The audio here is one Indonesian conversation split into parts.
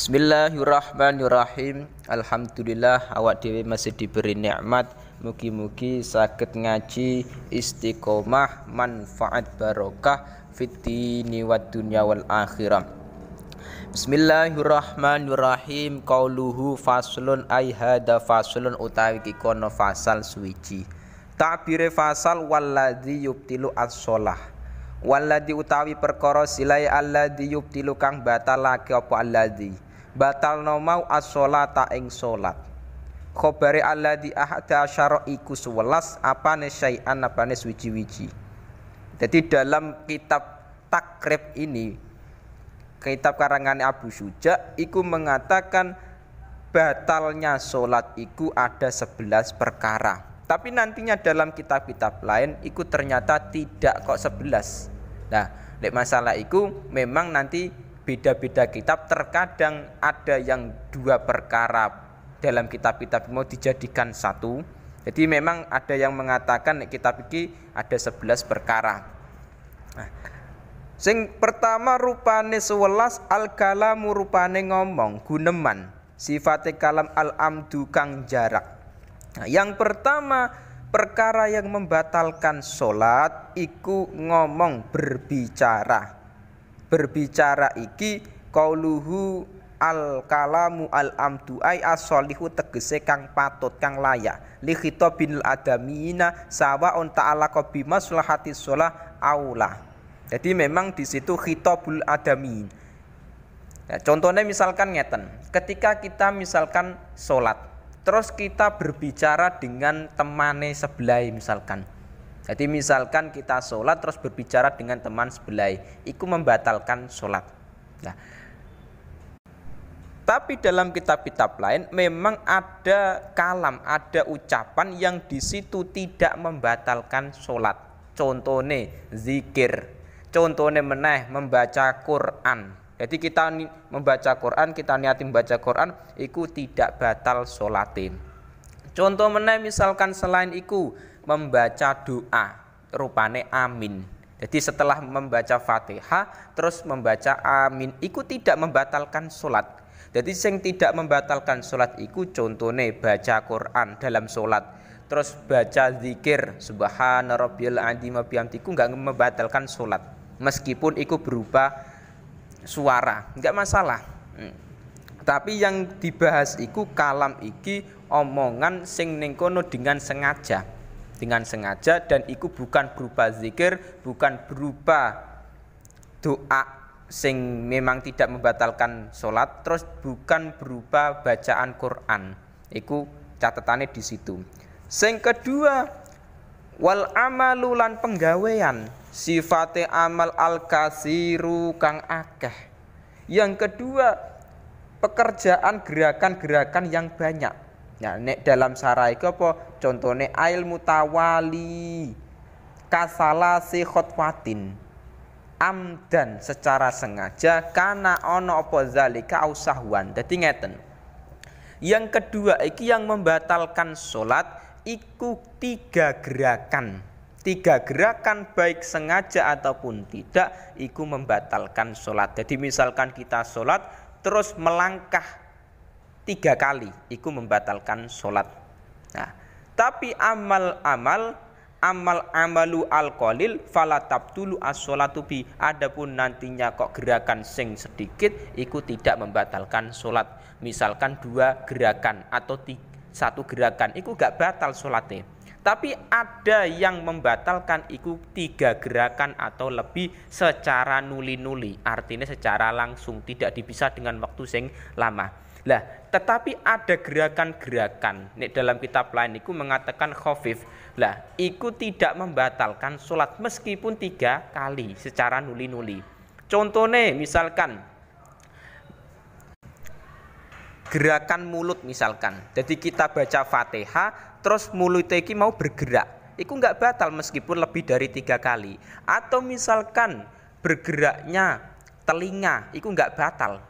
Bismillahirrahmanirrahim. Alhamdulillah awak dhewe masih diberi nikmat mugi-mugi sakit ngaji istiqomah manfaat barokah fitini wa dunia wal akhirah. Bismillahirrahmanirrahim qauluhu faslun ai hada faslun utawi iki kono fasal suwiji. Takbire fasal walladzi yubtilu as-shalah. Walladzi utawi perkara silai alladzi yubtilu kang batalake apa alladzi batal no mau as-sholata ing solat. khobari di ahad asyara iku sewelas apane syai'an apa suwiji-wiji jadi dalam kitab takrib ini kitab karangan Abu Suja iku mengatakan batalnya solat iku ada sebelas perkara tapi nantinya dalam kitab-kitab lain iku ternyata tidak kok sebelas. nah masalah iku memang nanti beda-beda kitab terkadang ada yang dua perkara dalam kitab-kitab mau dijadikan satu jadi memang ada yang mengatakan kitab ini ada sebelas perkara nah, sing pertama rupane 11 al kalamu rupane ngomong guneman sifate kalam al amdu kang jarak nah, yang pertama perkara yang membatalkan sholat iku ngomong berbicara berbicara iki kauluhu al kalamu al amdu ay asolihu tegese kang patut kang layak li khitabinil adamina sawa on ta'ala qabi maslahati sholah aula jadi memang di situ khitabul adamin ya, contohnya misalkan ngeten ketika kita misalkan sholat terus kita berbicara dengan temane sebelah misalkan jadi misalkan kita sholat terus berbicara dengan teman sebelah, itu membatalkan sholat. Nah, tapi dalam kitab-kitab lain memang ada kalam, ada ucapan yang di situ tidak membatalkan sholat. Contohnya zikir, contohnya meneh membaca Quran. Jadi kita membaca Quran, kita niatin membaca Quran, itu tidak batal sholatin. Contoh meneh misalkan selain itu membaca doa rupane amin. Jadi setelah membaca Fatihah terus membaca amin itu tidak membatalkan sholat. Jadi sing tidak membatalkan sholat itu contohnya baca Quran dalam sholat terus baca zikir subhana rabbil azim bihamdiku nggak membatalkan sholat meskipun itu berupa suara nggak masalah hmm. tapi yang dibahas itu kalam iki omongan sing nengkono dengan sengaja dengan sengaja dan itu bukan berupa zikir, bukan berupa doa sing memang tidak membatalkan sholat terus bukan berupa bacaan Quran iku catatannya di situ sing kedua wal amalulan penggawean sifate amal al kasiru kang akeh yang kedua pekerjaan gerakan-gerakan yang banyak Nah, nek dalam sara iku apa? Contone ail mutawali. Kasala si Amdan secara sengaja karena ono apa zalika au Jadi ngeten. Yang kedua iki yang membatalkan sholat iku tiga gerakan. Tiga gerakan baik sengaja ataupun tidak iku membatalkan sholat. Jadi misalkan kita sholat terus melangkah tiga kali itu membatalkan sholat nah tapi amal-amal amal-amalu alkolil dulu as-sholatu bi adapun nantinya kok gerakan sing sedikit itu tidak membatalkan sholat misalkan dua gerakan atau tiga, satu gerakan itu gak batal sholatnya tapi ada yang membatalkan itu tiga gerakan atau lebih secara nuli-nuli artinya secara langsung tidak dipisah dengan waktu sing lama lah, tetapi ada gerakan-gerakan. Nek dalam kitab lain itu mengatakan khafif. Lah, iku tidak membatalkan sholat meskipun tiga kali secara nuli-nuli. Contohnya misalkan gerakan mulut misalkan. Jadi kita baca Fatihah terus mulut iki mau bergerak. Iku nggak batal meskipun lebih dari tiga kali. Atau misalkan bergeraknya telinga, itu nggak batal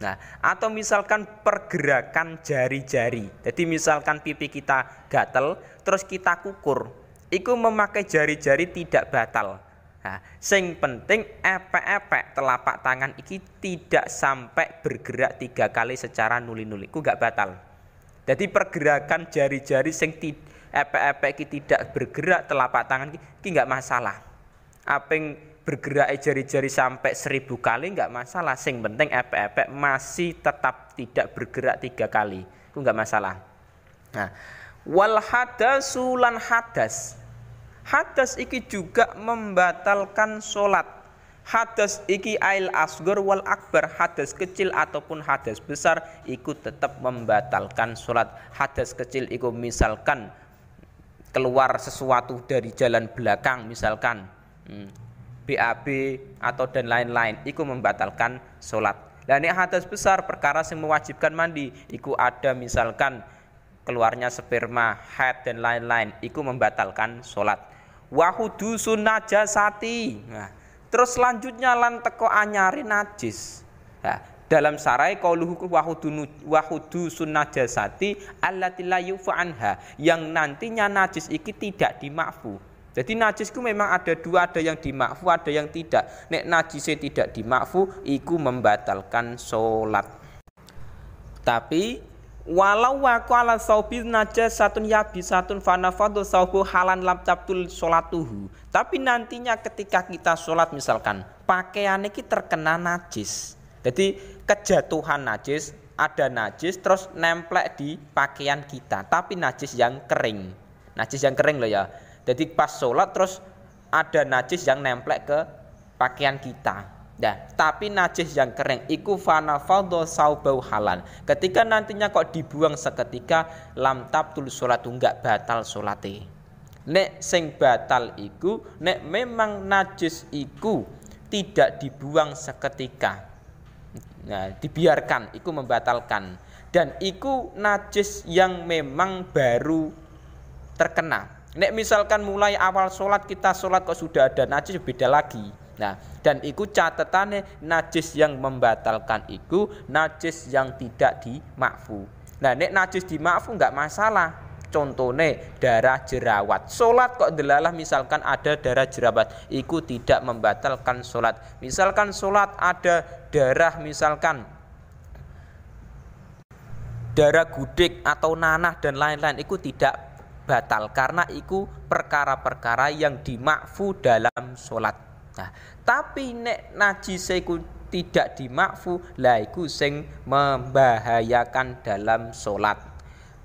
Nah, atau misalkan pergerakan jari-jari. Jadi misalkan pipi kita gatel, terus kita kukur. itu memakai jari-jari tidak batal. Nah, sing penting epek-epek telapak tangan iki tidak sampai bergerak tiga kali secara nuli-nuli. Ku gak batal. Jadi pergerakan jari-jari sing epek-epek iki tidak bergerak telapak tangan iki, iki gak masalah. Aping bergerak jari-jari sampai seribu kali nggak masalah sing penting epek-epek masih tetap tidak bergerak tiga kali itu nggak masalah nah wal hadasulan hadas hadas iki juga membatalkan sholat hadas iki ail asgur wal akbar hadas kecil ataupun hadas besar ikut tetap membatalkan sholat hadas kecil iku misalkan keluar sesuatu dari jalan belakang misalkan hmm, BAB atau dan lain-lain iku membatalkan sholat dan ini hadas besar perkara yang mewajibkan mandi iku ada misalkan keluarnya sperma haid dan lain-lain iku membatalkan sholat wahudu sunajasati. nah, terus selanjutnya lanteko teko anyari najis nah, dalam sarai qauluhu wahudu wahudu sunnajasati allati la yufa anha yang nantinya najis iki tidak dimakfu jadi najisku memang ada dua, ada yang dimakfu, ada yang tidak. Nek najisnya tidak dimakfu, iku membatalkan sholat. Tapi walau aku ala saubi najis satun yabi satun fanafadu sawbu halan lam tabtul sholatuhu. Tapi nantinya ketika kita sholat misalkan pakaian ini terkena najis. Jadi kejatuhan najis ada najis terus nemplek di pakaian kita tapi najis yang kering najis yang kering loh ya jadi pas sholat terus ada najis yang nempel ke pakaian kita. Nah, tapi najis yang kering iku fana faldo saubau halan. Ketika nantinya kok dibuang seketika lam tulis sholat enggak batal sholate. Nek sing batal iku nek memang najis iku tidak dibuang seketika. Nah, dibiarkan iku membatalkan dan iku najis yang memang baru terkena Nek misalkan mulai awal sholat kita sholat kok sudah ada najis beda lagi. Nah, dan itu catatannya najis yang membatalkan itu, najis yang tidak dimakfu. Nah, nek najis dimakfu nggak masalah. Contohnya darah jerawat. Sholat kok delalah misalkan ada darah jerawat, itu tidak membatalkan sholat. Misalkan sholat ada darah misalkan darah gudik atau nanah dan lain-lain, itu tidak batal karena iku perkara-perkara yang dimakfu dalam sholat nah, tapi nek najis iku tidak dimakfu lah iku sing membahayakan dalam sholat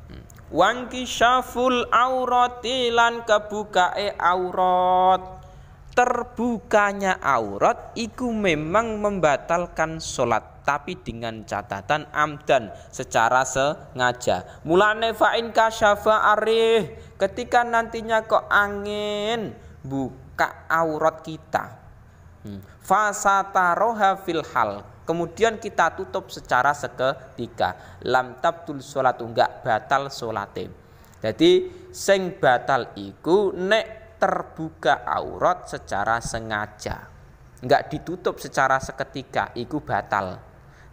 hmm. wangki syaful aurati lan kebukae aurat terbukanya aurat iku memang membatalkan sholat tapi dengan catatan amdan secara sengaja. Mulane in kasyafa arih ketika nantinya kok angin buka aurat kita. Hmm. Fasataroha fil hal kemudian kita tutup secara seketika lam tabtul sholatu enggak batal sholate jadi sing batal iku nek terbuka aurat secara sengaja enggak ditutup secara seketika iku batal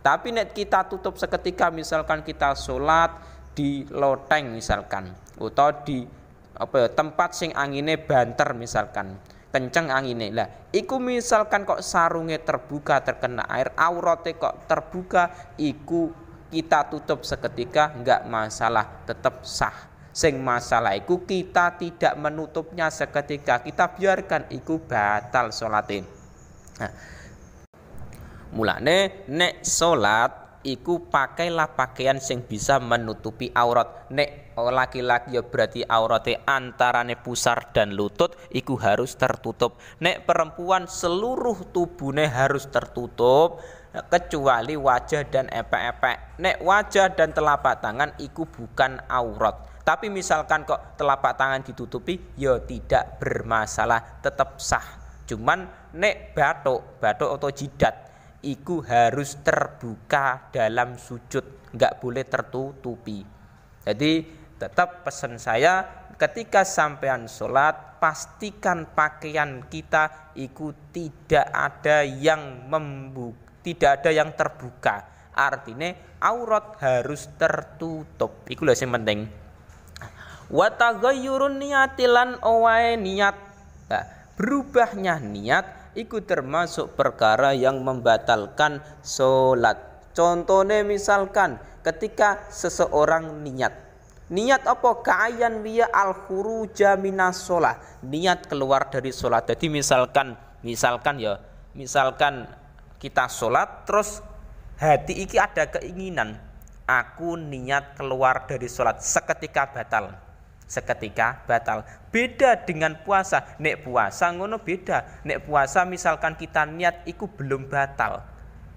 tapi net kita tutup seketika misalkan kita sholat di loteng misalkan atau di apa ya, tempat sing angine banter misalkan kenceng angine lah iku misalkan kok sarungnya terbuka terkena air aurate kok terbuka iku kita tutup seketika nggak masalah tetap sah sing masalah iku kita tidak menutupnya seketika kita biarkan iku batal sholatin nah, mulane nek salat iku pakailah pakaian sing bisa menutupi aurat nek laki-laki ya berarti aurate antarane pusar dan lutut iku harus tertutup nek perempuan seluruh tubuhnya harus tertutup kecuali wajah dan epek-epek. Nek wajah dan telapak tangan iku bukan aurat. Tapi misalkan kok telapak tangan ditutupi, ya tidak bermasalah, tetap sah. Cuman nek batuk, batuk atau jidat iku harus terbuka dalam sujud nggak boleh tertutupi jadi tetap pesan saya ketika sampean sholat pastikan pakaian kita itu tidak ada yang membuk tidak ada yang terbuka artinya aurat harus tertutup Iku lah yang penting Watagayurun niatilan owae niat nah, berubahnya niat Iku termasuk perkara yang membatalkan sholat. Contohnya misalkan ketika seseorang niat. Niat apa? Kayan biya al khuruja minas sholat. Niat keluar dari sholat. Jadi misalkan, misalkan ya, misalkan kita sholat terus hati iki ada keinginan. Aku niat keluar dari sholat seketika batal seketika batal. Beda dengan puasa. Nek puasa ngono beda. Nek puasa misalkan kita niat iku belum batal.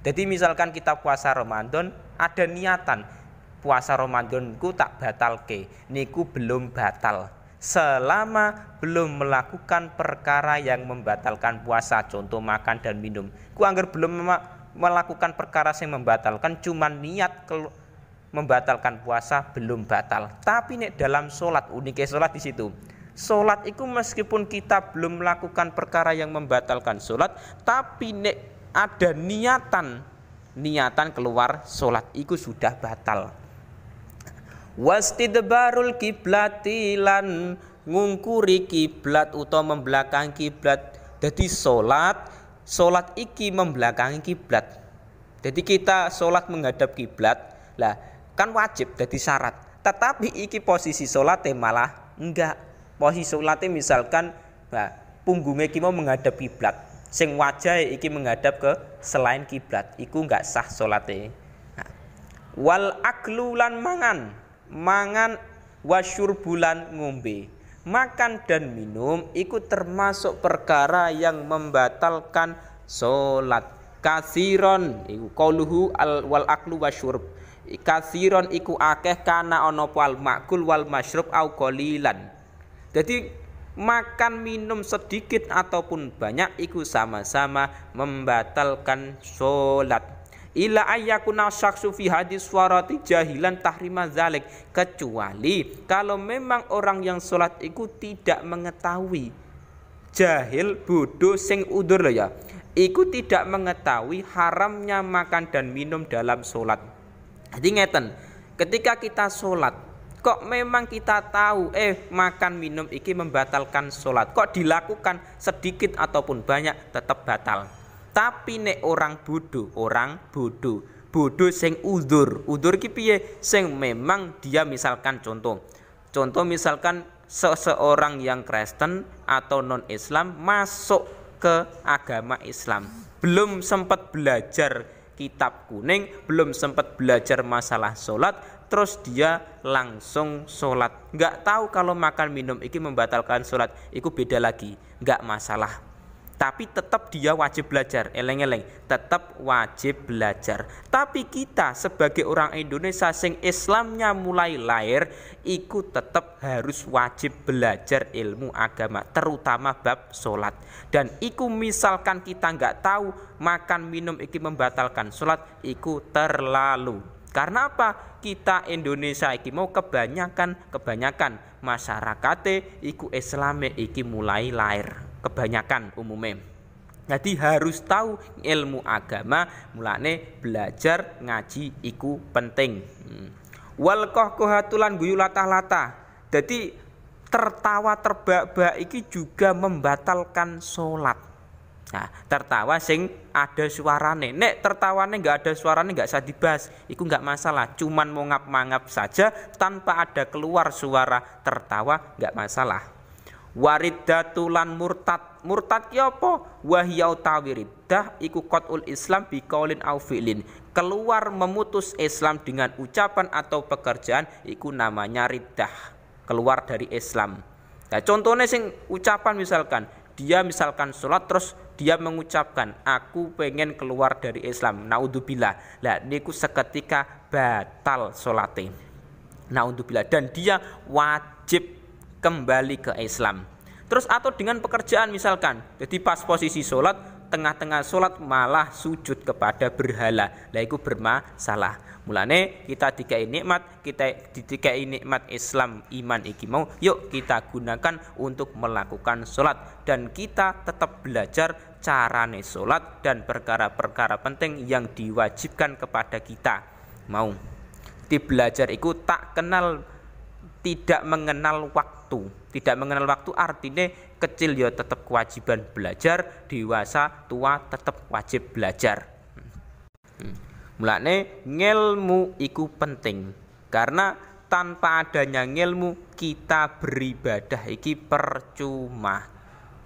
Jadi misalkan kita puasa Ramadan ada niatan puasa ramadan ku tak batal ke niku belum batal selama belum melakukan perkara yang membatalkan puasa contoh makan dan minum ku anggar belum melakukan perkara yang membatalkan cuman niat membatalkan puasa belum batal. Tapi nek dalam sholat uniknya sholat di situ. Sholat itu meskipun kita belum melakukan perkara yang membatalkan sholat, tapi nek ada niatan niatan keluar sholat itu sudah batal. Wastidbarul kiblatilan ngungkuri kiblat atau membelakangi kiblat. Jadi sholat, sholat iki membelakangi kiblat. Jadi kita sholat menghadap kiblat. Lah, kan wajib jadi syarat tetapi iki posisi sholatnya malah enggak posisi sholatnya misalkan nah, punggungnya iki mau menghadap kiblat sing wajah iki menghadap ke selain kiblat iku enggak sah sholatnya nah. wal aglulan mangan mangan bulan ngombe makan dan minum itu termasuk perkara yang membatalkan solat. kasiron iku qauluhu al wal aklu wasyurb kasiron iku akeh kana ono wal makul wal masyrub au qalilan jadi makan minum sedikit ataupun banyak iku sama-sama membatalkan sholat ila ayyakuna syaksu fi hadis suarati jahilan tahrima zalik kecuali kalau memang orang yang sholat iku tidak mengetahui jahil bodoh sing udur ya iku tidak mengetahui haramnya makan dan minum dalam sholat jadi ngeten ketika kita sholat kok memang kita tahu eh makan minum iki membatalkan sholat kok dilakukan sedikit ataupun banyak tetap batal tapi nek orang bodoh orang bodoh bodoh sing udur udur ki piye sing memang dia misalkan contoh contoh misalkan seseorang yang Kristen atau non Islam masuk ke agama Islam belum sempat belajar kitab kuning belum sempat belajar masalah sholat terus dia langsung sholat nggak tahu kalau makan minum iki membatalkan sholat itu beda lagi nggak masalah tapi tetap dia wajib belajar eleng-eleng tetap wajib belajar tapi kita sebagai orang Indonesia sing Islamnya mulai lahir ikut tetap harus wajib belajar ilmu agama terutama bab sholat dan iku misalkan kita nggak tahu makan minum iki membatalkan sholat iku terlalu karena apa? Kita Indonesia iki mau kebanyakan kebanyakan masyarakate iku Islamnya iki mulai lahir kebanyakan umumnya jadi harus tahu ilmu agama mulane belajar ngaji iku penting hmm. Wal wal kohkohatulan guyu latah lata, jadi tertawa terbak-bak iki juga membatalkan sholat nah tertawa sing ada suarane nek tertawane nggak ada suarane nggak usah dibahas iku nggak masalah cuman mongap mangap saja tanpa ada keluar suara tertawa nggak masalah wariddatu lan murtad murtad ki apa wahiya utawi riddah iku qatul islam biqaulin au fi'lin keluar memutus Islam dengan ucapan atau pekerjaan iku namanya riddah keluar dari Islam nah, contohnya sing ucapan misalkan dia misalkan sholat terus dia mengucapkan aku pengen keluar dari Islam naudzubillah lah niku seketika batal sholatnya naudzubillah dan dia wajib kembali ke Islam. Terus atau dengan pekerjaan misalkan, jadi pas posisi sholat, tengah-tengah sholat malah sujud kepada berhala. Lah itu bermasalah. Mulane kita tiga nikmat, kita tiga nikmat Islam, iman iki mau, yuk kita gunakan untuk melakukan sholat. Dan kita tetap belajar carane sholat dan perkara-perkara penting yang diwajibkan kepada kita. Mau. Di belajar itu tak kenal tidak mengenal waktu. Tidak mengenal waktu artinya kecil ya tetap kewajiban belajar, dewasa tua tetap wajib belajar. Hmm. Mulane ngelmu iku penting karena tanpa adanya ngelmu kita beribadah iki percuma.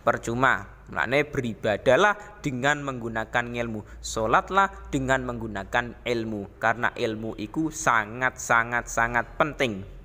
Percuma. Mulane beribadahlah dengan menggunakan ilmu, solatlah dengan menggunakan ilmu, karena ilmu itu sangat sangat sangat penting.